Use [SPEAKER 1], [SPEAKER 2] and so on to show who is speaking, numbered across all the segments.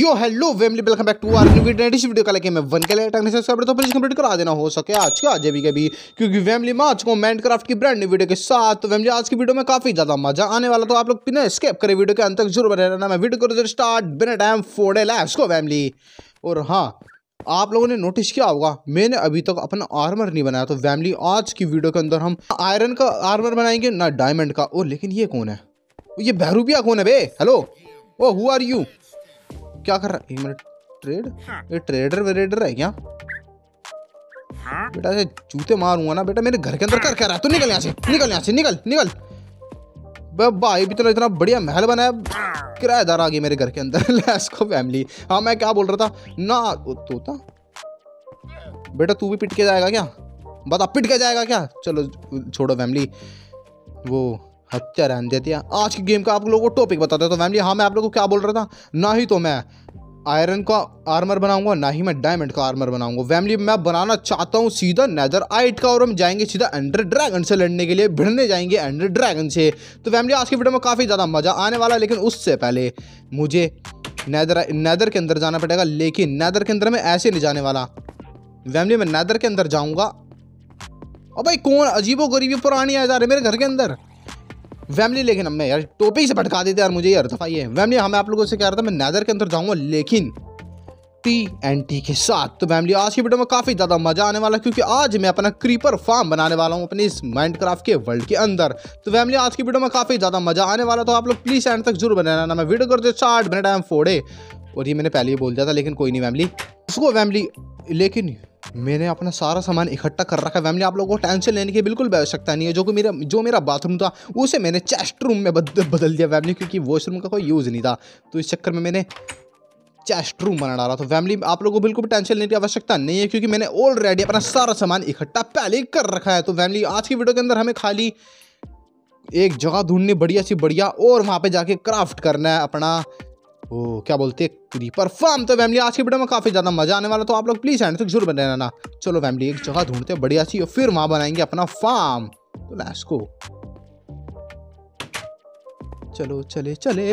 [SPEAKER 1] Yo hello family welcome back to our new video इस video का लेके मैं वन के लिए टाइम सब्सक्राइब तो प्लीज कंप्लीट करा देना हो सके आज के आज भी कभी क्योंकि वेमली मैं आज को क्राफ्ट की ब्रांड न्यू वीडियो के साथ तो वेमली आज की वीडियो में काफी ज्यादा मजा आने वाला तो आप लोग बिना स्केप करें वीडियो के अंत तक जरूर बने रहना मैं वीडियो करो स्टार्ट बिना टाइम फोड़े लैब्स को फैमिली और हाँ आप लोगों ने नोटिस किया होगा मैंने अभी तक अपना आर्मर नहीं बनाया तो फैमिली आज की वीडियो के अंदर हम आयरन का आर्मर बनाएंगे ना डायमंड का और लेकिन ये कौन है ये बहरूपिया कौन है बे hello oh who are you क्या कर रहा है एक मिनट ट्रेड ये ट्रेडर हाँ। वेडर है क्या हाँ। बेटा जूते मारूंगा ना बेटा मेरे घर के अंदर हाँ। कर क्या रहा है तू निकल यहाँ से निकल यहाँ से निकल निकल भाई भी तो इतना बढ़िया महल बना है किराएदार आ गई मेरे घर के अंदर लेस्को फैमिली हाँ मैं क्या बोल रहा था ना तोता बेटा तू भी पिट के जाएगा क्या बता पिट के जाएगा क्या चलो छोड़ो फैमिली वो अच्छा रहन देती है आज की गेम का आप लोगों को टॉपिक बताते तो फैमिली हाँ मैं आप लोगों को क्या बोल रहा था ना ही तो मैं आयरन का आर्मर बनाऊंगा ना ही मैं डायमंड का आर्मर बनाऊंगा फैमिली मैं बनाना चाहता हूँ सीधा नेदर आइट का और हम जाएंगे सीधा एंडर ड्रैगन से लड़ने के लिए भिड़ने जाएंगे एंडर ड्रैगन से तो फैमिली आज की वीडियो में काफ़ी ज़्यादा मज़ा आने वाला है लेकिन उससे पहले मुझे नैदर नैदर के अंदर जाना पड़ेगा लेकिन नैदर के अंदर मैं ऐसे नहीं जाने वाला फैमिली मैं नैदर के अंदर जाऊँगा और भाई कौन अजीबो गरीबी पुरानी आ जा रहे मेरे घर के अंदर वैमली लेकिन हमें यार टोपी से भटका देते यार मुझे यार दफा तो ये वैमली हमें आप लोगों से कह रहा था मैं नैदर के अंदर जाऊँगा लेकिन टी एंड टी के साथ तो फैमिली आज की वीडियो में काफ़ी ज़्यादा मजा आने वाला क्योंकि आज मैं अपना क्रीपर फार्म बनाने वाला हूँ अपने इस माइंडक्राफ्ट के वर्ल्ड के अंदर तो फैमिली आज की वीडियो में काफ़ी ज़्यादा मजा आने वाला तो आप लोग प्लीज़ एंड तक जरूर बने रहना मैं वीडियो करते चार्ट बने टाइम फोड़े और ये मैंने पहले ही बोल दिया था लेकिन कोई नहीं फैमिली उसको फैमिली लेकिन मैंने अपना सारा सामान इकट्ठा कर रखा है फैमिली आप लोगों को टेंशन लेने की बिल्कुल भी आवश्यकता नहीं है जो कि मेरा जो मेरा बाथरूम था उसे मैंने चेस्ट रूम में बद, बदल दिया फैमिली क्योंकि वॉशरूम का कोई यूज़ नहीं था तो इस चक्कर में मैंने चेस्ट रूम बना डाला तो फैमिली आप लोगों को बिल्कुल भी टेंशन लेने की आवश्यकता नहीं है क्योंकि मैंने ऑलरेडी अपना सारा सामान इकट्ठा पहले ही कर रखा है तो फैमिली आज की वीडियो के अंदर हमें खाली एक जगह ढूंढनी बढ़िया सी बढ़िया और वहाँ पे जाके क्राफ्ट करना है अपना ओ क्या बोलते हैं क्रीपर फार्म तो फैमिली आज की वीडियो में काफ़ी ज़्यादा मजा आने वाला तो आप लोग प्लीज़ एंड तक जरूर बने रहना चलो फैमिली एक जगह ढूंढते हैं बढ़िया सी और फिर वहां बनाएंगे अपना फार्म तो लैस को चलो चले चले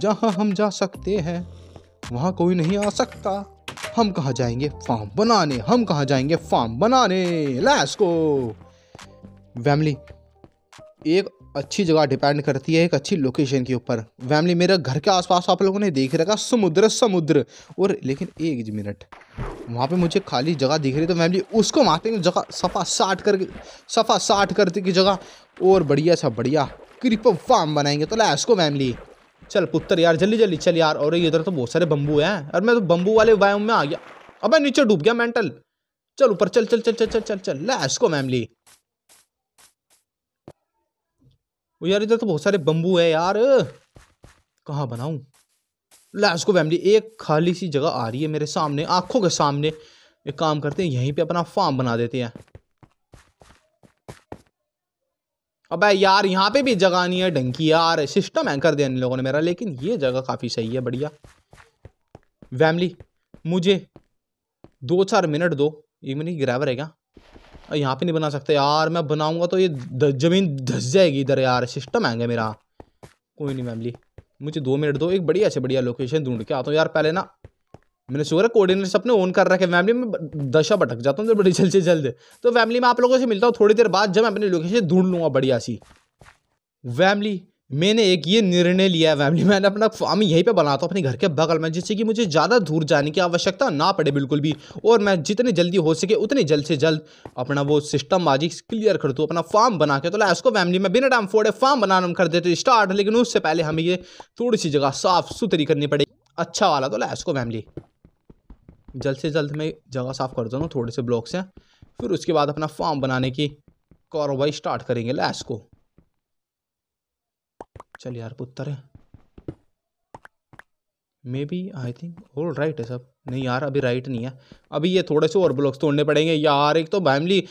[SPEAKER 1] जहां हम जा सकते हैं वहां कोई नहीं आ सकता हम कहा जाएंगे फार्म बनाने हम कहा जाएंगे फार्म बनाने लैस को फैमिली एक अच्छी जगह डिपेंड करती है एक अच्छी लोकेशन के ऊपर फैमिली मेरा घर के आसपास आप लोगों ने देख रखा समुद्र समुद्र और लेकिन एक मिनट वहाँ पे मुझे खाली जगह दिख रही तो फैमिली उसको मारते हैं जगह सफा साठ करके सफा साठ करती की जगह और बढ़िया सा बढ़िया क्रिप फार्म बनाएंगे तो लैस को फैमिली चल पुत्र यार जल्दी जल्दी चल यार और इधर तो बहुत सारे बम्बू हैं और मैं तो बम्बू वाले वायम में आ गया अब नीचे डूब गया मेंटल चल ऊपर चल चल चल चल चल चल चल लैसको को फैमिली वो यार इधर तो बहुत सारे बम्बू है यार कहाँ बनाऊ लास्ट को फैमिली एक खाली सी जगह आ रही है मेरे सामने आंखों के सामने एक काम करते हैं यहीं पे अपना फार्म बना देते हैं अबे यार यहाँ पे भी जगह नहीं है डंकी यार सिस्टम है कर दिया इन लोगों ने मेरा लेकिन ये जगह काफ़ी सही है बढ़िया फैमिली मुझे दो चार मिनट दो एक मिनट की है क्या यहाँ पे नहीं बना सकते यार मैं बनाऊंगा तो ये ज़मीन धस जाएगी इधर यार सिस्टम आएंगे मेरा कोई नहीं मैमली मुझे दो मिनट दो एक बढ़िया से बढ़िया लोकेशन ढूंढ के आता हूँ यार पहले ना मैंने शुगर कोऑर्डिनेट्स अपने ऑन कर रखे फैमिली में दशा भटक जाता हूँ तो बड़ी जल्द से जल्द तो फैमिली में आप लोगों से मिलता हूँ थोड़ी देर बाद जब मैं अपनी लोकेशन ढूंढ लूँगा बढ़िया सी फैमिली मैंने एक ये निर्णय लिया है फैमिली मैंने अपना फार्म यहीं पे बनाता हूँ अपने घर के बगल में जिससे कि मुझे ज़्यादा दूर जाने की आवश्यकता ना पड़े बिल्कुल भी और मैं जितनी जल्दी हो सके उतनी जल्द से जल्द अपना वो सिस्टम बाजी क्लियर कर दूँ अपना फार्म बना के तो लास्ट को फैमिली में बिना टाइम फोड़े फार्म बनाना कर देते स्टार्ट लेकिन उससे पहले हमें ये थोड़ी सी जगह साफ़ सुथरी करनी पड़ेगी अच्छा वाला तो लास्ट को फैमिली जल्द से जल्द मैं जगह साफ़ कर दूँ थोड़े से ब्लॉक से फिर उसके बाद अपना फार्म बनाने की कार्रवाई स्टार्ट करेंगे लास्ट को चल यार पुत्र है maybe I think all right है सब नहीं यार अभी राइट नहीं है अभी ये थोड़े से और ब्लॉक्स तोड़ने पड़ेंगे यार एक तो फैमिली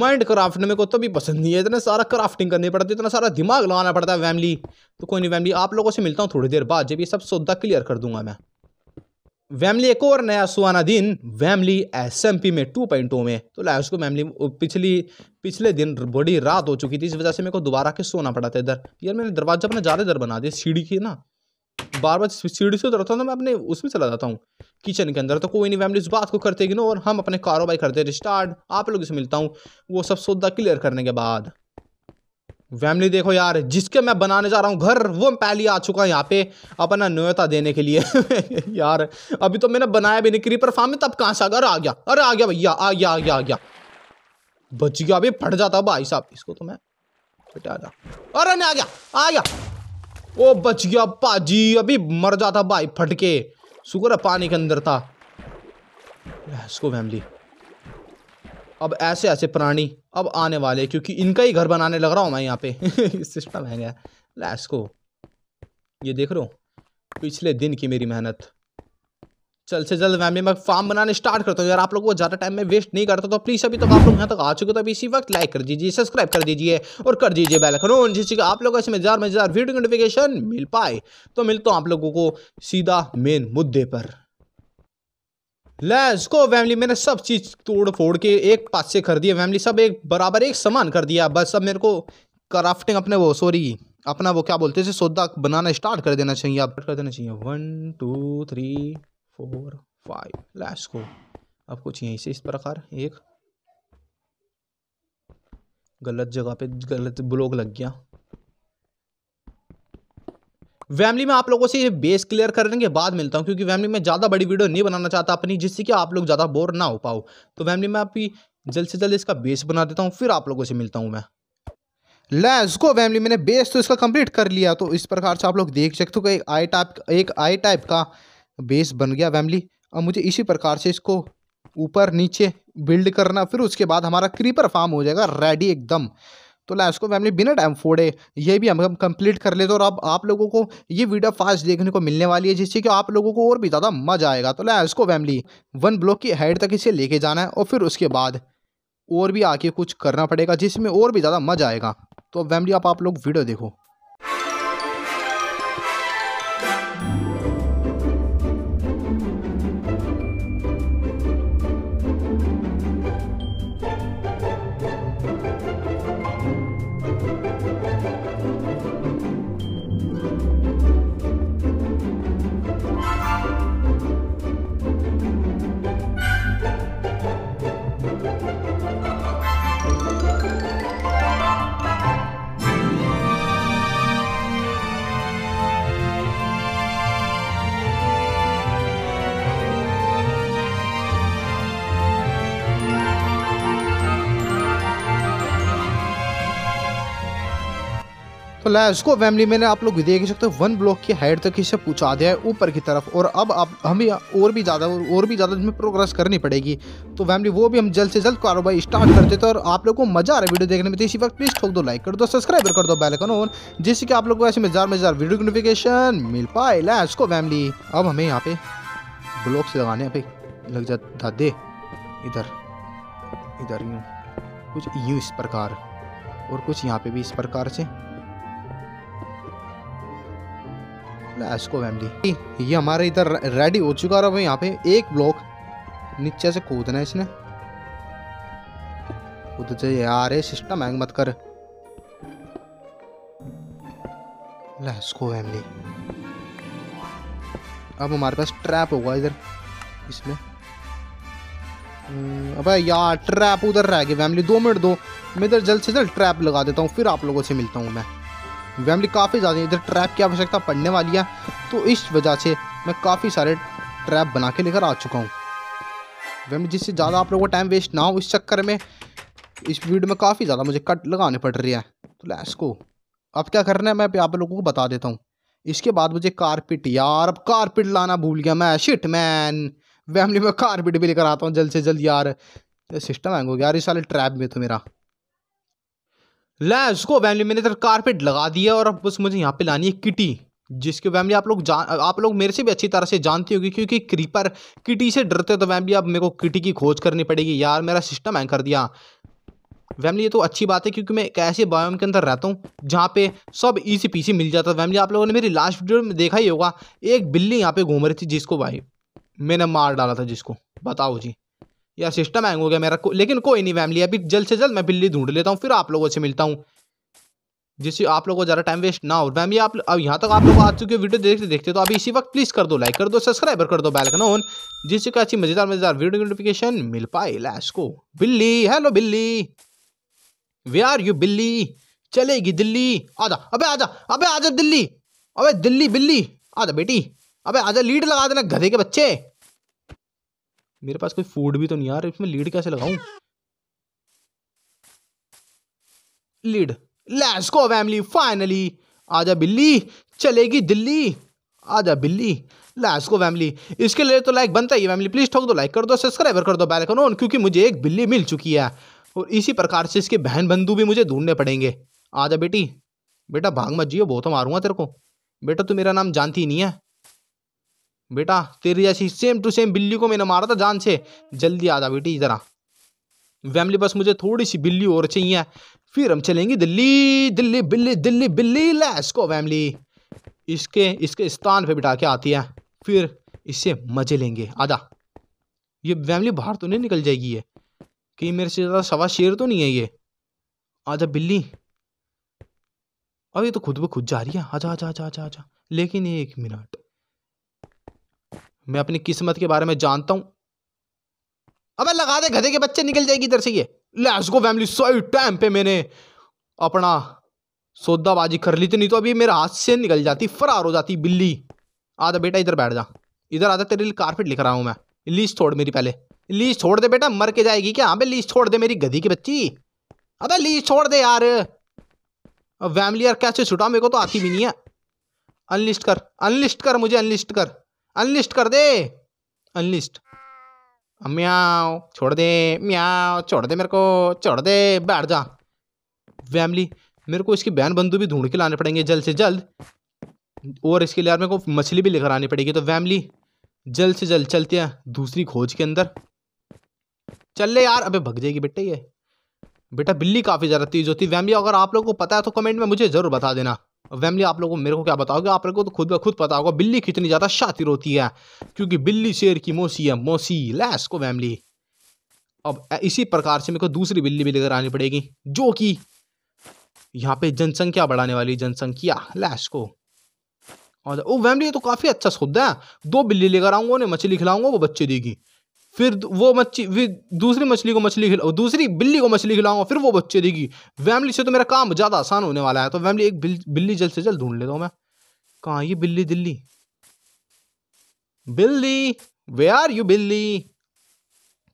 [SPEAKER 1] माइंड क्राफ्ट में को तो भी पसंद नहीं है इतना सारा क्राफ्टिंग करनी पड़ती है इतना सारा दिमाग लगाना पड़ता है फैमिली तो कोई नहीं फैमिली आप लोगों से मिलता हूँ थोड़ी देर बाद जब ये सब सौदा क्लियर कर दूंगा मैं वैमली एक और नया सुहाना दिन वैमली पी में टू पॉइंट में तो लाया उसको वैमली पिछली पिछले दिन बड़ी रात हो चुकी थी इस वजह से मेरे को दोबारा के सोना पड़ा था इधर यार मैंने दरवाजा अपना ज़्यादा दर बना दिया सीढ़ी की ना बार बार सीढ़ी से उतरता हूँ तो मैं अपने उसमें चला जाता हूँ किचन के अंदर तो कोई नहीं वैमली इस बात को करते कि ना और हम अपने कारोबार करते रिस्टार्ट आप लोग से मिलता हूँ वो सब सौदा क्लियर करने के बाद फैमिली देखो यार जिसके मैं बनाने जा रहा हूँ घर वो मैं पहले आ चुका है यहाँ पे अपना न्योता देने के लिए यार अभी तो मैंने बनाया भी नहीं क्रीपर फार्म में तब कहाँ से अगर गया अरे आ गया अरे आ गया भैया आ गया आ गया आ गया बच गया अभी फट जाता भाई साहब इसको तो मैं बेटा जा अरे नहीं आ गया आ गया ओ बच गया पाजी अभी मर जाता भाई फटके शुक्र है पानी के अंदर था इसको फैमिली अब ऐसे ऐसे प्राणी अब आने वाले क्योंकि इनका ही घर बनाने लग रहा हूँ मैं यहाँ पे सिस्टम है गया लैस को ये देख रो पिछले दिन की मेरी मेहनत चल से जल्द मैम मैं फार्म बनाने स्टार्ट करता हूँ यार आप लोगों को ज़्यादा टाइम में वेस्ट नहीं करता तो प्लीज़ अभी तक तो आप लोग यहाँ तक आ चुके तो अभी इसी वक्त लाइक कर दीजिए सब्सक्राइब कर दीजिए और कर दीजिए बेल ऑन जिससे कि आप लोगों को इसमें ज़्यादा मजेदार वीडियो नोटिफिकेशन मिल पाए तो मिलता हूँ आप लोगों को सीधा मेन मुद्दे पर लैस को फैमिली मैंने सब चीज़ तोड़ फोड़ के एक पास से कर दिया फैमिली सब एक बराबर एक समान कर दिया बस अब मेरे को क्राफ्टिंग अपने वो सॉरी अपना वो क्या बोलते हैं सौदा बनाना स्टार्ट कर देना चाहिए आप कर देना चाहिए one two three four five लैस को अब कुछ यहीं से इस प्रकार एक गलत जगह पे गलत ब्लॉक लग गया वैमली में आप लोगों से ये बेस क्लियर करने के बाद मिलता हूँ क्योंकि वैमली में ज़्यादा बड़ी वीडियो नहीं बनाना चाहता अपनी जिससे कि आप लोग ज़्यादा बोर ना हो पाओ तो वैमली में आपकी जल्द से जल्द इसका बेस बना देता हूँ फिर आप लोगों से मिलता हूँ मैं लैस को फैमिली मैंने बेस तो इसका कंप्लीट कर लिया तो इस प्रकार से आप लोग देख सकते हो कि एक आई टाइप एक आई टाइप का बेस बन गया फैमिली अब मुझे इसी प्रकार से इसको ऊपर नीचे बिल्ड करना फिर उसके बाद हमारा क्रीपर फार्म हो जाएगा रेडी एकदम तो को फैमिली बिना टाइम फोड़े ये भी हम कंप्लीट कर लेते और अब आप लोगों को ये वीडियो फास्ट देखने को मिलने वाली है जिससे कि आप लोगों को और भी ज़्यादा मजा आएगा तो को फैमिली वन ब्लॉक की हाइट तक इसे लेके जाना है और फिर उसके बाद और भी आके कुछ करना पड़ेगा जिसमें और भी ज़्यादा मजा आएगा तो फैमिली आप आप लोग वीडियो देखो बुलाया उसको फैमिली मैंने आप लोग देख सकते हो वन ब्लॉक की हाइट तक इसे पूछा दिया है ऊपर की तरफ और अब आप हमें और भी ज़्यादा और भी ज़्यादा इसमें प्रोग्रेस करनी पड़ेगी तो फैमिली वो भी हम जल्द से जल्द कारोबार स्टार्ट करते थे और आप लोग को मज़ा आ रहा है वीडियो देखने में तो इसी वक्त प्लीज़ ठोक दो लाइक कर दो सब्सक्राइब कर दो बैलकन ऑन जिससे कि आप लोग को ऐसे मज़ार मज़ार वीडियो की नोटिफिकेशन मिल पाए लैस को फैमिली अब हमें यहाँ पे ब्लॉक से लगाने पे लग जाता दे इधर इधर यूँ कुछ यूँ इस प्रकार और कुछ यहाँ पे भी इस प्रकार से एस्को फैमिली ये हमारे इधर रेडी हो चुका है भाई यहाँ पे एक ब्लॉक नीचे से कूदना है इसने कूद जाए यार ये सिस्टम हैंग मत कर लेस्को फैमिली अब हमारे पास ट्रैप होगा इधर इसमें हम्म, अबे यार ट्रैप उधर रह गए फैमिली दो मिनट दो मैं इधर जल्द से जल्द ट्रैप लगा देता हूँ फिर आप लोगों से मिलता हूँ मैं फैमिली काफ़ी ज़्यादा इधर ट्रैप की आवश्यकता पड़ने वाली है तो इस वजह से मैं काफ़ी सारे ट्रैप बना के लेकर आ चुका हूँ फैमिली जिससे ज़्यादा आप लोगों को टाइम वेस्ट ना हो इस चक्कर में इस वीडियो में काफ़ी ज़्यादा मुझे कट लगाने पड़ रही है तो लैस को अब क्या करना है मैं आप लोगों को बता देता हूँ इसके बाद मुझे कारपेट यार अब कारपेट लाना भूल गया मैं शिट मैन फैमिली में कारपेट भी लेकर आता हूँ जल्द से जल्द यार सिस्टम तो हैंग हो गया यार इस साल ट्रैप में तो मेरा ला उसको फैमिली मैंने इधर कारपेट लगा दिया और अब बस मुझे यहाँ पे लानी है किटी जिसके फैमिली आप लोग जान आप लोग मेरे से भी अच्छी तरह से जानती होगी क्योंकि क्रीपर किटी से डरते तो फैमिली अब मेरे को किटी की खोज करनी पड़ेगी यार मेरा सिस्टम हैंग कर दिया फैमिली ये तो अच्छी बात है क्योंकि मैं एक ऐसे बायोम के अंदर रहता हूँ जहाँ पे सब इसी पीछे मिल जाता है फैमिली आप लोगों ने मेरी लास्ट वीडियो में देखा ही होगा एक बिल्ली यहाँ पे घूम रही थी जिसको भाई मैंने मार डाला था जिसको बताओ जी या सिस्टम हैंग हो गया मेरा को, लेकिन कोई नहीं फैमिली अभी जल्द से जल्द मैं बिल्ली ढूंढ लेता हूँ फिर आप लोगों से मिलता हूँ जिससे आप लोगों को ज़्यादा टाइम वेस्ट ना हो मैम ये आप अब यहाँ तक आप लोग आ चुके हो वीडियो देखते देखते तो अभी इसी वक्त प्लीज़ कर दो लाइक कर दो सब्सक्राइबर कर दो बेलकन ऑन जिससे कि अच्छी मज़ेदार मज़ेदार वीडियो नोटिफिकेशन मिल पाए लैस को बिल्ली हेलो बिल्ली वे आर यू बिल्ली चलेगी दिल्ली आजा अबे आजा अबे आजा दिल्ली अबे दिल्ली बिल्ली आजा बेटी अबे आजा लीड लगा देना गधे के बच्चे मेरे पास कोई फूड भी तो नहीं यार इसमें लीड कैसे लगाऊं lead let's go family finally आजा बिल्ली चलेगी दिल्ली आजा बिल्ली लेट्स गो फैमिली इसके लिए तो लाइक बनता ही फैमिली प्लीज़ ठोक दो लाइक कर दो सब्सक्राइबर कर दो बैल करो क्योंकि मुझे एक बिल्ली मिल चुकी है और इसी प्रकार से इसके बहन बंधु भी मुझे ढूंढने पड़ेंगे आजा बेटी बेटा भाग मत जियो बहुत मारूंगा तेरे को बेटा तू मेरा नाम जानती ही नहीं है बेटा तेरी जैसी सेम टू सेम बिल्ली को मैंने मारा था जान से जल्दी आ जा बेटी इधर आ फैमिली बस मुझे थोड़ी सी बिल्ली और चाहिए फिर हम चलेंगे दिल्ली दिल्ली बिल्ली दिल्ली बिल्ली लैस को फैमिली इसके इसके स्थान पे बिठा के आती है फिर इससे मज़े लेंगे आजा ये फैमिली बाहर तो नहीं निकल जाएगी ये कि मेरे से ज़्यादा सवा शेर तो नहीं है ये आजा बिल्ली अब ये तो खुद ब खुद जा रही है आजा आजा आजा आजा आजा लेकिन एक मिनट मैं अपनी किस्मत के बारे में जानता हूं अब लगा दे गधे के बच्चे निकल जाएगी इधर से ये लेट्स गो फैमिली सही टाइम पे मैंने अपना सौदाबाजी कर ली थी नहीं तो अभी मेरे हाथ से निकल जाती फरार हो जाती बिल्ली आधा बेटा इधर बैठ जा इधर आधा तेरे लिए कारपेट लिख रहा हूँ मैं लीज छोड़ मेरी पहले लीज छोड़ दे बेटा मर के जाएगी क्या भाई लीज छोड़ दे मेरी गधी की बच्ची अबे लीज छोड़ दे यार वैमली यार कैसे छुटा मेरे को तो आती भी नहीं है अनलिस्ट कर अनलिस्ट कर मुझे अनलिस्ट कर अनलिस्ट कर दे अनलिस्ट म्याओ छोड़ दे म्याओ छोड़ दे मेरे को छोड़ दे बैठ जा फैमिली मेरे को इसकी बहन बंधु भी ढूंढ के लाने पड़ेंगे जल्द से जल्द और इसके लिए यार मेरे को मछली भी लेकर आनी पड़ेगी तो फैमिली जल्द से जल्द चलते हैं दूसरी खोज के अंदर चल ले यार अबे भग जाएगी बेटा ये बेटा बिल्ली काफ़ी ज़्यादा तेज होती है फैमिली अगर आप लोगों को पता है तो कमेंट में मुझे ज़रूर बता देना फैमिली आप लोगों को मेरे को क्या बताओगे आप लोगों को तो खुद ब खुद पता होगा बिल्ली कितनी ज़्यादा शातिर होती है क्योंकि बिल्ली शेर की मौसी है मौसी लैस को फैमिली अब इसी प्रकार से मेरे को दूसरी बिल्ली भी लेकर आनी पड़ेगी जो कि यहाँ पे जनसंख्या बढ़ाने वाली जनसंख्या लैस को और वो फैमिली तो काफ़ी अच्छा सौदा है दो बिल्ली लेकर आऊँगा उन्हें मछली खिलाऊंगा वो बच्चे देगी फिर वो मच्छी फिर दूसरी मछली को मछली खिला दूसरी बिल्ली को मछली खिलाऊंगा फिर वो बच्चे देगी वैमली से तो मेरा काम ज़्यादा आसान होने वाला है तो फैमिली एक बिल्ली जल्द से जल्द ढूंढ लेता हूँ मैं कहाँ ये बिल्ली दिल्ली बिल्ली वे आर यू बिल्ली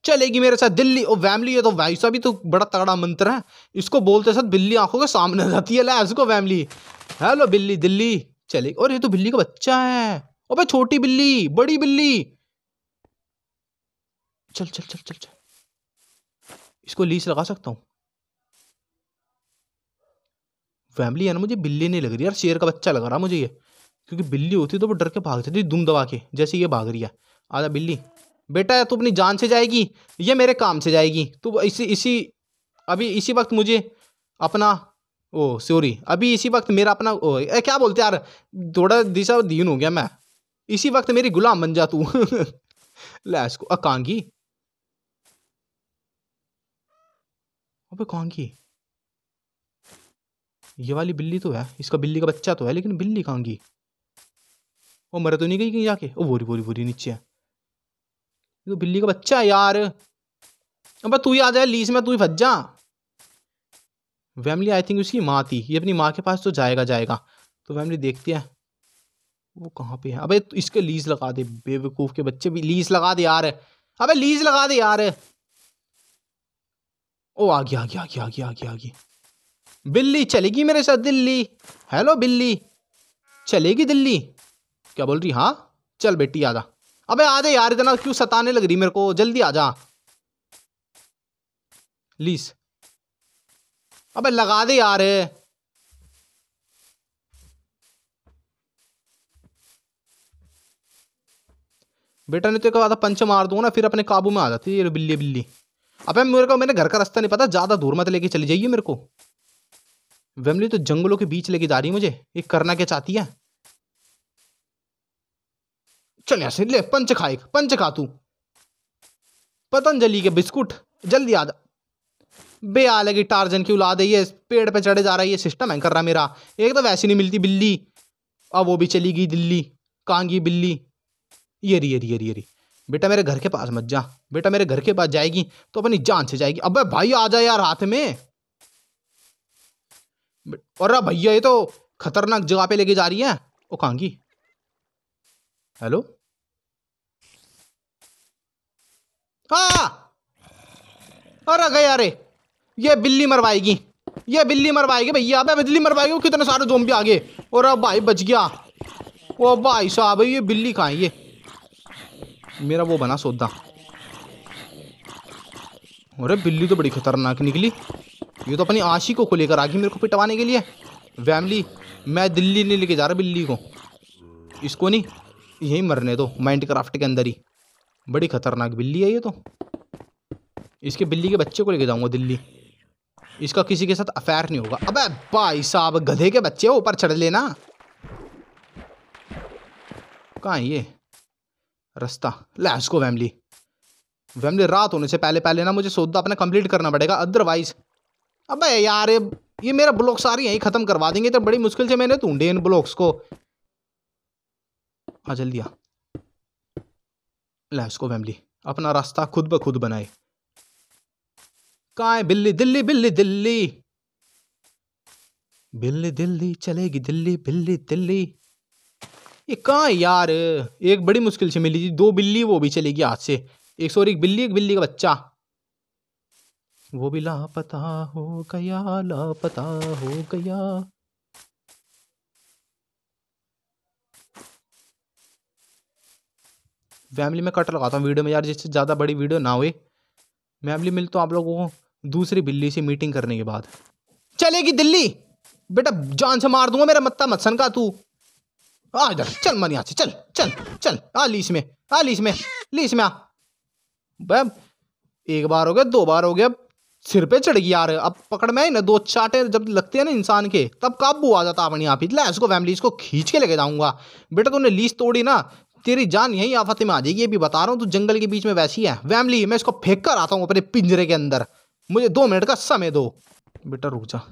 [SPEAKER 1] चलेगी मेरे साथ दिल्ली और फैमिली तो ये तो वैसा भी तो बड़ा तगड़ा मंत्र है इसको बोलते साथ बिल्ली आंखों के सामने आ जाती है ला को फैमिली हेलो बिल्ली दिल्ली चलेगी और ये तो बिल्ली का बच्चा है अबे छोटी बिल्ली बड़ी बिल्ली चल चल चल चल चल इसको लीस लगा सकता हूँ फैमिली है ना मुझे बिल्ली नहीं लग रही यार शेर का बच्चा लग रहा मुझे ये क्योंकि बिल्ली होती तो वो डर के भाग जाती दुम दबा के जैसे ये भाग रही है आजा बिल्ली बेटा तू अपनी जान से जाएगी ये मेरे काम से जाएगी तू इसी इसी अभी इसी वक्त मुझे अपना ओ सॉरी अभी इसी वक्त मेरा अपना ओ, ए, क्या बोलते यार थोड़ा दिशा दीन हो गया मैं इसी वक्त मेरी गुलाम बन जा तू लै इसको अकांगी अबे कौन की ये वाली बिल्ली तो है इसका बिल्ली का बच्चा तो है लेकिन बिल्ली कहाँ की वो मरे तो नहीं गई कहीं जाके ओ बोरी बोरी बोरी नीचे है ये तो बिल्ली का बच्चा है यार अब तू ही आ जाए लीज में तू ही फंस जा वैमली आई थिंक उसकी माँ थी ये अपनी माँ के पास तो जाएगा जाएगा तो वैमली देखती है वो कहाँ पे है अबे तो इसके लीज लगा दे बेवकूफ़ के बच्चे भी लीज लगा दे यार अबे लीज लगा दे यार ओ आ गया आ गया आ गया आ गया आ गया आ गया बिल्ली चलेगी मेरे साथ दिल्ली हेलो बिल्ली चलेगी दिल्ली क्या बोल रही हाँ चल बेटी आ जा अबे आ जा यार इतना क्यों सताने लग रही मेरे को जल्दी आ जा लीस अबे लगा दे यार बेटा ने तो कहा था पंच मार दूंगा ना फिर अपने काबू में आ जाती है बिल्ली बिल्ली अब मेरे को मैंने घर का रास्ता नहीं पता ज़्यादा दूर मत लेके चली जाइए मेरे को वेमली तो जंगलों के बीच लेके जा रही मुझे ये करना क्या चाहती है चल यहाँ ले पंच खाए पंच खा तू पतंजलि के बिस्कुट जल्दी आ जा बे आ लगी टारजन की दी है पेड़ पे चढ़े जा रहा है ये सिस्टम है कर रहा मेरा एक तो वैसी नहीं मिलती बिल्ली अब वो भी चली गई दिल्ली कांगी बिल्ली ये रही ये रही ये रही बेटा मेरे घर के पास मत जा बेटा मेरे घर के पास जाएगी तो अपनी जान से जाएगी अबे भाई आ जा यार हाथ में और भैया ये तो खतरनाक जगह पे लेके जा रही है ओ कांगी हेलो हाँ अरे गए अरे ये बिल्ली मरवाएगी ये बिल्ली मरवाएगी भैया अबे बिल्ली मरवाएगी कितने सारे जोम्बी आ गए और अब भाई बच गया ओ भाई साहब ये बिल्ली खाएंगे मेरा वो बना सौदा अरे बिल्ली तो बड़ी खतरनाक निकली ये तो अपनी आशिकों को लेकर आ गई मेरे को पिटवाने के लिए फैमिली मैं दिल्ली नहीं लेके जा रहा बिल्ली को इसको नहीं यही मरने दो माइंड क्राफ्ट के अंदर ही बड़ी खतरनाक बिल्ली है ये तो इसके बिल्ली के बच्चे को लेके जाऊंगा दिल्ली इसका किसी के साथ अफेयर नहीं होगा अबे भाई साहब गधे के बच्चे ऊपर चढ़ लेना कहाँ ये रास्ता लैस को फैमिली फैमिली रात होने से पहले पहले ना मुझे सौदा अपना कंप्लीट करना पड़ेगा अदरवाइज अब यार ये मेरा ब्लॉक सारे यहीं ख़त्म करवा देंगे तो बड़ी मुश्किल से मैंने ढूंढे इन ब्लॉक्स को हाँ जल्दी आ लैस को फैमिली अपना रास्ता खुद ब खुद बनाए कहाँ बिल्ली दिल्ली बिल्ली दिल्ली बिल्ली दिल्ली चलेगी दिल्ली बिल्ली दिल्ली ये कहाँ यार एक बड़ी मुश्किल से मिली थी दो बिल्ली वो भी चलेगी हाथ से एक सौ एक बिल्ली एक बिल्ली का बच्चा वो भी लापता हो गया लापता हो गया फैमिली में कट लगाता हूँ वीडियो में यार जिससे ज़्यादा बड़ी वीडियो ना हुए फैमिली मिल तो आप लोगों को दूसरी बिल्ली से मीटिंग करने के बाद चलेगी दिल्ली बेटा जान से मार दूंगा मेरा मत्ता मत्सन का तू आ इधर चल मन यहाँ से चल चल चल आ लीस में आ लीस में लीस में आ बे एक बार हो गया दो बार हो गया सिर पे चढ़ गया यार अब पकड़ में ना दो चाटे जब लगते हैं ना इंसान के तब काबू आ जाता अपने आप ही ला इसको फैमिली इसको खींच के लेके जाऊंगा बेटा तूने लीस तोड़ी ना तेरी जान यही आफत में आ जाएगी ये भी बता रहा हूँ तू जंगल के बीच में वैसी है फैमिली मैं इसको फेंक कर आता हूँ अपने पिंजरे के अंदर मुझे दो मिनट का समय दो बेटा रुक जा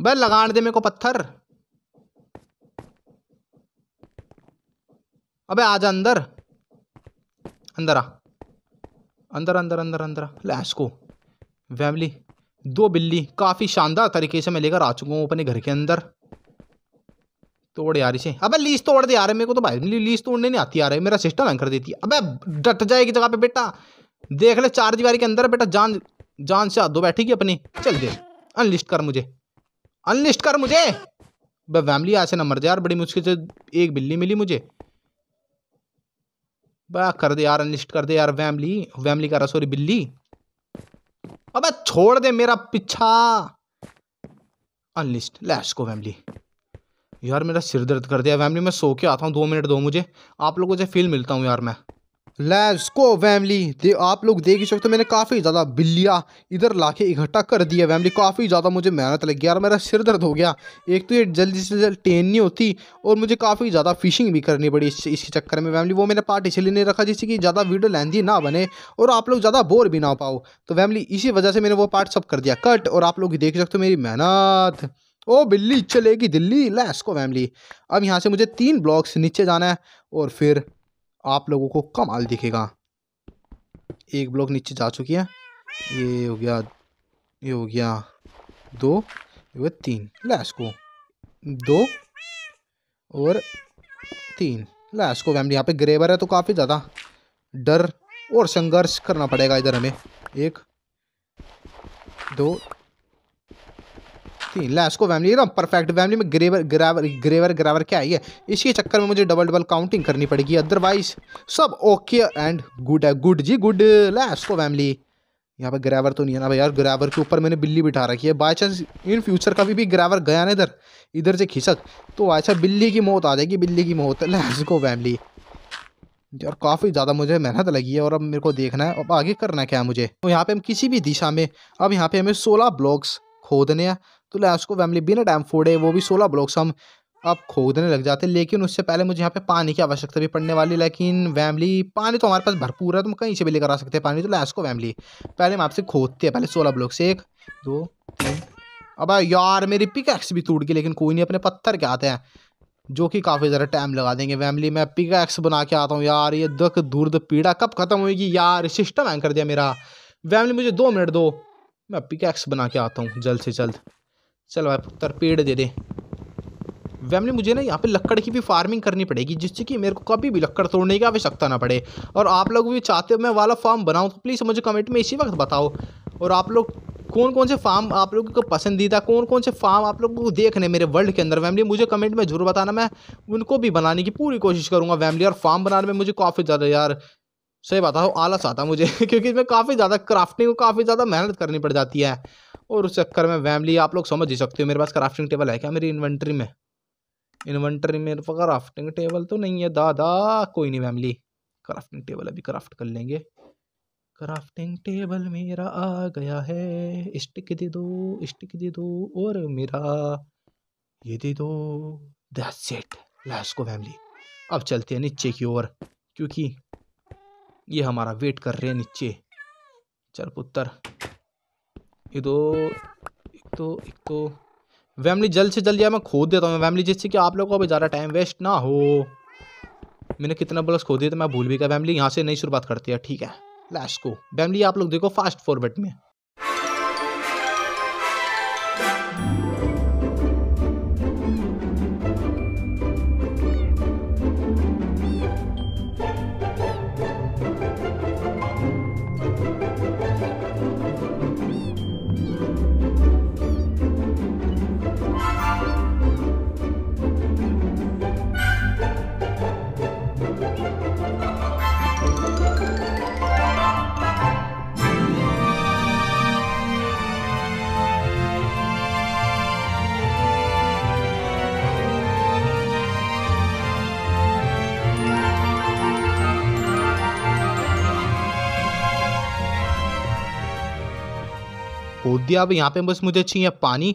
[SPEAKER 1] बस लगा दे मेरे को पत्थर अबे आ जा अंदर अंदर आ अंदर अंदर अंदर अंदर लैस को फैमिली दो बिल्ली काफ़ी शानदार तरीके से मैं लेकर आ चुका हूँ अपने घर के अंदर तोड़ यार इसे अबे लीज तोड़ दे यार मेरे को तो भाई लीज तोड़ने नहीं आती यार मेरा सिस्टम एंकर देती है अबे डट जाएगी जगह पे बेटा देख ले चार दीवारी के अंदर बेटा जान जान से दो बैठेगी अपनी चल दे अनलिस्ट कर मुझे अनलिस्ट कर मुझे फैमिली ऐसे ना मर जाए यार बड़ी मुश्किल से एक बिल्ली मिली मुझे बा कर दे यार अनलिस्ट कर दे यार वैमली वैमली रहा सॉरी बिल्ली अबे छोड़ दे मेरा पीछा अनलिस्ट लैश को वैमली यार मेरा सिर दर्द कर दिया वैमली मैं सो के आता हूँ दो मिनट दो मुझे आप लोगों से फील मिलता हूँ यार मैं को फैमिली दे आप लोग देख ही सकते हो मैंने काफ़ी ज़्यादा बिल्लिया इधर लाके इकट्ठा कर दिया फैमिली काफ़ी ज़्यादा मुझे मेहनत लगी यार मेरा सिर दर्द हो गया एक तो ये जल्दी से जल्द टेन नहीं होती और मुझे काफ़ी ज़्यादा फिशिंग भी करनी पड़ी इस इसके चक्कर में फैमिली वो मैंने पार्ट इसलिए नहीं रखा जिससे कि ज़्यादा वीडियो लेंदी ना बने और आप लोग ज़्यादा बोर भी ना पाओ तो फैमिली इसी वजह से मैंने वो पार्ट सब कर दिया कट और आप लोग देख सकते हो मेरी मेहनत ओ बिल्ली चलेगी दिल्ली लैस को फैमिली अब यहाँ से मुझे तीन ब्लॉक्स नीचे जाना है और फिर आप लोगों को कमाल दिखेगा एक ब्लॉक नीचे जा चुकी है ये हो गया ये हो गया दो ये तीन लैस को दो और तीन लैस को फैमिली यहाँ पे ग्रेवर है तो काफ़ी ज़्यादा डर और संघर्ष करना पड़ेगा इधर हमें एक दो तीन लैस को वैमली एकदम परफेक्ट वैमली में ग्रेवर ग्रावर ग्रेवर ग्रावर क्या आई है इसके चक्कर में मुझे डबल डबल काउंटिंग करनी पड़ेगी अदरवाइज सब ओके एंड गुड है गुड जी गुड लैस को वैमली यहाँ पे ग्रावर तो नहीं है ना भाई यार ग्रावर के ऊपर मैंने बिल्ली बिठा रखी है बाई चांस इन फ्यूचर कभी भी ग्रावर गया ना इधर इधर से खिसक तो अच्छा बिल्ली की मौत आ जाएगी बिल्ली की मौत लैस को फैमिली और काफ़ी ज़्यादा मुझे मेहनत लगी है और अब मेरे को देखना है अब आगे करना क्या है मुझे तो यहाँ पे हम किसी भी दिशा में अब यहाँ पे हमें सोलह ब्लॉक्स खोदने हैं तो लास्ट को वैमली बिना डैम फोड़े वो भी सोलह ब्लॉक्स हम अब खोदने लग जाते लेकिन उससे पहले मुझे यहाँ पे पानी की आवश्यकता भी पड़ने वाली लेकिन वैमली पानी तो हमारे पास भरपूर है तो हम कहीं से भी लेकर आ सकते हैं पानी तो लास्ट को वैमली पहले हम आपसे खोदते हैं पहले सोलह ब्लॉक से एक दो तीन अब यार मेरी पिकैक्स भी टूट गई लेकिन कोई नहीं अपने पत्थर के आते हैं जो कि काफ़ी ज़रा टाइम लगा देंगे फैमिली मैं पिकैक्स बना के आता हूँ यार ये दुख दुर्द पीड़ा कब खत्म होगी यार सिस्टम एंकर कर दिया मेरा फैमिली मुझे दो मिनट दो मैं पिकैक्स बना के आता हूँ जल्द से जल्द चलो भाई पुत्र पेड़ दे दे फैमिली मुझे ना यहाँ पे लकड़ की भी फार्मिंग करनी पड़ेगी जिससे कि मेरे को कभी भी लकड़ तोड़ने की आवश्यकता ना पड़े और आप लोग भी चाहते हो मैं वाला फार्म बनाऊँ तो प्लीज़ मुझे कमेंट में इसी वक्त बताओ और आप लोग कौन कौन से फार्म आप लोगों को पसंदीदा कौन कौन से फार्म आप लोगों को देखने मेरे वर्ल्ड के अंदर फैमिली मुझे कमेंट में जरूर बताना मैं उनको भी बनाने की पूरी कोशिश करूँगा फैमिली और फार्म बनाने में मुझे काफ़ी ज़्यादा यार सही बात है आलस आता मुझे क्योंकि इसमें काफ़ी ज़्यादा क्राफ्टिंग को काफ़ी ज़्यादा मेहनत करनी पड़ जाती है और उस चक्कर में फैमिली आप लोग समझ ही सकते हो मेरे पास क्राफ्टिंग टेबल है क्या मेरी इन्वेंट्री में इन्वेंट्री मेरे पास क्राफ्टिंग टेबल तो नहीं है दादा कोई नहीं फैमिली क्राफ्टिंग टेबल अभी क्राफ्ट कर लेंगे क्राफ्टिंग टेबल मेरा आ गया है स्टिक दे दो स्टिक दे दो और मेरा ये दे दो दैट्स इट लास्ट को फैमिली अब चलते हैं नीचे की ओर क्योंकि ये हमारा वेट कर रहे हैं नीचे चल पुत्र ये दो एक तो एक तो फैमिली जल्द से जल्दी मैं खोद देता हूँ फैमिली जिससे कि आप लोगों को अभी ज़्यादा टाइम वेस्ट ना हो मैंने कितना ब्लॉक्स खो दिया तो मैं भूल भी गया फैमिली यहाँ से नई शुरुआत करती है ठीक है लास्ट को फैमिली आप लोग देखो फास्ट फॉरवर्ड में खोद दिया अब यहाँ पे बस मुझे चाहिए पानी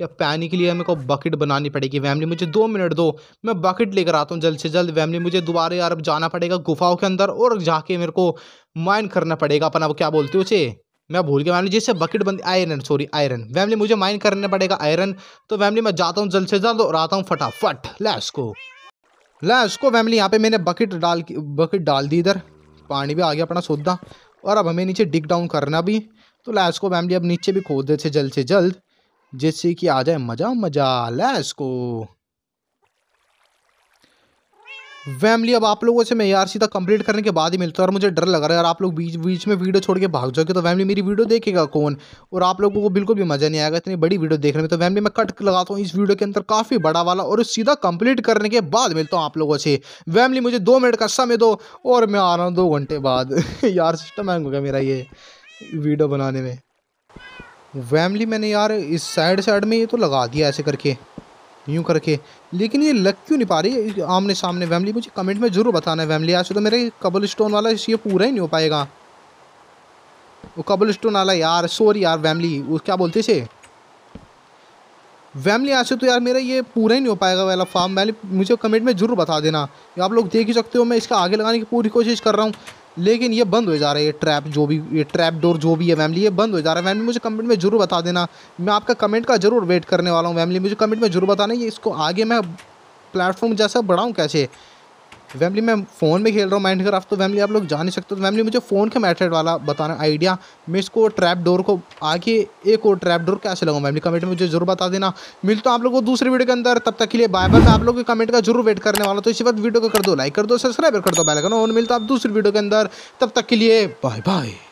[SPEAKER 1] या पानी के लिए मेरे को बकेट बनानी पड़ेगी फैमिली मुझे दो मिनट दो मैं बकेट लेकर आता हूँ जल्द से जल्द फैमिली मुझे दोबारा यार अब जाना पड़ेगा गुफाओं के अंदर और जाके मेरे को माइन करना पड़ेगा अपना क्या बोलते हो उसे मैं भूल गया मैम जिससे बकेट बंद आयरन सॉरी आयरन फैमिली मुझे माइन करना पड़ेगा आयरन तो फैमिली मैं जाता हूँ जल्द से जल्द और आता हूँ फटाफट लैस को लैस को फैमिली यहाँ पे मैंने बकेट डाल बकेट डाल दी इधर पानी भी आ गया अपना सोदा और अब हमें नीचे डिग डाउन करना भी तो को फैमिली अब नीचे भी खोद देते जल्द से जल्द जिससे कि आ जाए मज़ा मज़ा लैसको फैमिली अब आप लोगों से मैं यार सीधा कंप्लीट करने के बाद ही मिलता हूँ और मुझे डर लग रहा है यार आप लोग बीच बीच में वीडियो छोड़ के भाग जाओगे तो फैमिली मेरी वीडियो देखेगा कौन और आप लोगों को बिल्कुल भी मज़ा नहीं आएगा इतनी बड़ी वीडियो देखने में तो फैमिली मैं कट लगाता हूँ इस वीडियो के अंदर काफ़ी बड़ा वाला और सीधा कंप्लीट करने के बाद मिलता हूँ आप लोगों से फैमिली मुझे दो मिनट का समय दो और मैं आ रहा हूँ दो घंटे बाद यार सिस्टम हो गया मेरा ये वीडियो बनाने में वैमली मैंने यार इस साइड साइड में ये तो लगा दिया ऐसे करके यूँ करके लेकिन ये लग क्यों नहीं पा रही आमने सामने वैमली मुझे कमेंट में ज़रूर बताना है वैमली आज तो मेरे कबल स्टोन वाला ये पूरा ही नहीं हो पाएगा वो कबल स्टोन वाला यार सॉरी यार वैमली वो क्या बोलते थे वैमली आज तो यार मेरा ये पूरा ही नहीं हो पाएगा वाला फार्म वैली मुझे कमेंट में ज़रूर बता देना आप लोग देख ही सकते हो मैं इसका आगे लगाने की पूरी कोशिश कर रहा हूँ लेकिन ये बंद हो जा रहा है ये ट्रैप जो भी ये ट्रैप डोर जो भी है फैमिली ये बंद हो जा रहा है फैमिली मुझे कमेंट में ज़रूर बता देना मैं आपका कमेंट का ज़रूर वेट करने वाला हूँ फैमिली मुझे कमेंट में ज़रूर बताना ये इसको आगे मैं प्लेटफॉर्म जैसा बढ़ाऊँ कैसे फैमिली मैं फ़ोन में खेल रहा हूँ माइंड क्राफ्ट तो फैमिली आप लोग जा नहीं सकते तो फैमिली मुझे फ़ोन के मैथड वाला बताना आइडिया मैं इसको ट्रैप डोर को आगे एक और ट्रैप डोर कैसे लगाऊँ फैमिली कमेंट में मुझे जरूर बता देना मिलता हूँ आप लोग को दूसरी वीडियो के अंदर तब तक के लिए बाय बाय मैं आप लोग के कमेंट का जरूर वेट करने वाला तो इसी बात वीडियो को कर दो लाइक कर दो सब्सक्राइब कर दो बैलकन और मिलता आप दूसरी वीडियो के अंदर तब तक के लिए बाय बाय